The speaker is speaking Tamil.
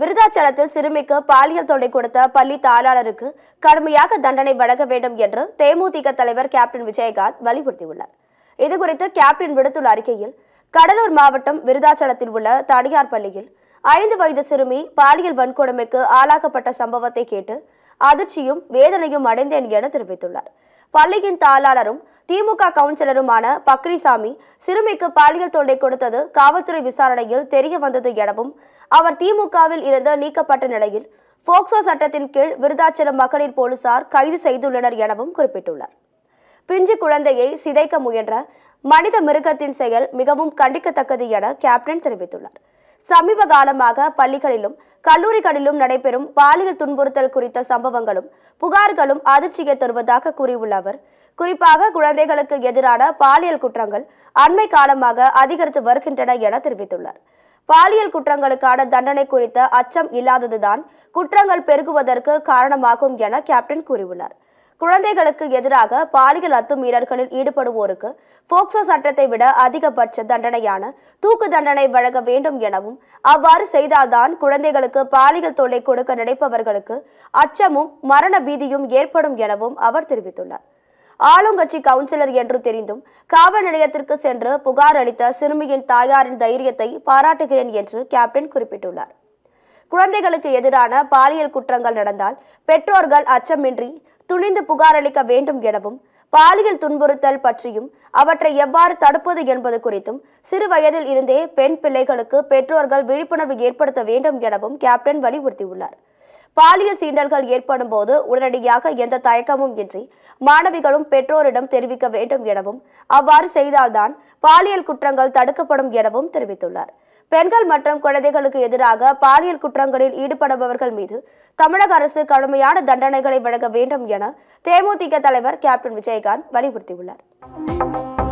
விருதாச்சலத்தில் சிறுமிக்கு பாலியல் தொல்லை கொடுத்த பள்ளி தாளாளருக்கு கடுமையாக தண்டனை வழங்க வேண்டும் என்று தேமுதிக தலைவர் கேப்டன் விஜயகாந்த் வலியுறுத்தியுள்ளார் இதுகுறித்து கேப்டன் விடுத்துள்ள அறிக்கையில் கடலூர் மாவட்டம் விருதாச்சலத்தில் உள்ள தனியார் பள்ளியில் ஐந்து வயது சிறுமி பாலியல் வன்கொடுமைக்கு ஆளாக்கப்பட்ட சம்பவத்தை கேட்டு அதிர்ச்சியும் வேதனையும் அடைந்தேன் என தெரிவித்துள்ளார் பள்ளியின் தாளாளரும் திமுக கவுன்சிலருமான பக்ரிசாமி சிறுமிக்கு பாலியல் தொல்லை கொடுத்தது காவல்துறை விசாரணையில் தெரிய வந்தது எனவும் அவர் திமுகவில் இருந்து நீக்கப்பட்ட நிலையில் போக்சோ சட்டத்தின் கீழ் விருதாச்சலம் மகளிர் போலீசார் கைது செய்துள்ளனர் எனவும் குறிப்பிட்டுள்ளார் பிஞ்சு குழந்தையை சிதைக்க முயன்ற மனித மிருகத்தின் செயல் மிகவும் கண்டிக்கத்தக்கது என கேப்டன் தெரிவித்துள்ளார் சமீப காலமாக பள்ளிகளிலும் கல்லூரிகளிலும் நடைபெறும் பாலியல் துன்புறுத்தல் குறித்த சம்பவங்களும் புகார்களும் அதிர்ச்சியை தருவதாக கூறியுள்ள அவர் குறிப்பாக குழந்தைகளுக்கு எதிரான பாலியல் குற்றங்கள் அண்மை காலமாக அதிகரித்து வருகின்றன என தெரிவித்துள்ளார் பாலியல் குற்றங்களுக்கான தண்டனை குறித்த அச்சம் இல்லாததுதான் குற்றங்கள் பெருகுவதற்கு காரணமாகும் என கேப்டன் கூறியுள்ளார் குழந்தைகளுக்கு எதிராக பாலியல் அத்துமீறல்களில் ஈடுபடுவோருக்கு போக்சோ சட்டத்தை விட அதிகபட்ச தண்டனையான தூக்கு தண்டனை வழங்க வேண்டும் எனவும் அவ்வாறு செய்தால்தான் குழந்தைகளுக்கு பாலியல் தொல்லை கொடுக்க நினைப்பவர்களுக்கு அச்சமும் மரண பீதியும் ஏற்படும் எனவும் அவர் தெரிவித்துள்ளார் ஆளுங்கட்சி கவுன்சிலர் என்று தெரிந்தும் காவல் நிலையத்திற்கு சென்று புகார் அளித்த சிறுமியின் தாயாரின் தைரியத்தை பாராட்டுகிறேன் என்று கேப்டன் குறிப்பிட்டுள்ளார் குழந்தைகளுக்கு எதிரான பாலியல் குற்றங்கள் நடந்தால் பெற்றோர்கள் அச்சமின்றி துணிந்து புகாரளிக்க வேண்டும் எனவும் பாலியல் துன்புறுத்தல் பற்றியும் அவற்றை எவ்வாறு தடுப்பது என்பது குறித்தும் சிறு வயதில் இருந்தே பெண் பிள்ளைகளுக்கு பெற்றோர்கள் விழிப்புணர்வு ஏற்படுத்த வேண்டும் எனவும் கேப்டன் வலியுறுத்தியுள்ளார் பாலியல் சீண்டல்கள் ஏற்படும் போது உடனடியாக எந்த தயக்கமும் இன்றி மாணவிகளும் பெற்றோரிடம் தெரிவிக்க வேண்டும் எனவும் அவ்வாறு செய்தால்தான் பாலியல் குற்றங்கள் தடுக்கப்படும் எனவும் தெரிவித்துள்ளார் பெண்கள் மற்றும் குழந்தைகளுக்கு எதிராக பாலியல் குற்றங்களில் ஈடுபடுபவர்கள் மீது தமிழக அரசு கடுமையான தண்டனைகளை வழங்க வேண்டும் என தேமுதிக தலைவர் கேப்டன் விஜயகாந்த் வலியுறுத்தியுள்ளார்